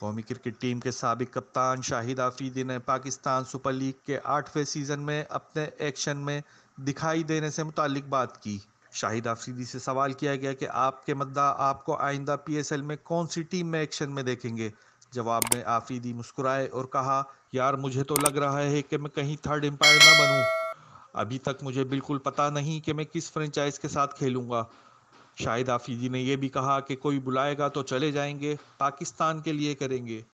कौमी cricket team के सबक कप्तान शाहिद आफीदी ने पाकिस्तान सुपर लीग के आठवें सीज़न में अपने एक्शन में दिखाई देने से मुतक बात की शाहिद आफरीदी से सवाल किया गया कि आपके मद्दा आपको आइंदा पीएसएल में कौन सी टीम में एक्शन में देखेंगे जवाब में आफरीदी मुस्कुराए और कहा यार मुझे तो लग रहा है कि मैं कहीं थर्ड एम्पायर ना बनूं अभी तक मुझे बिल्कुल पता नहीं कि मैं किस फ्रेंचाइज के साथ खेलूंगा शाहिद आफरीदी ने यह भी कहा कि कोई बुलाएगा तो चले जाएंगे पाकिस्तान के लिए करेंगे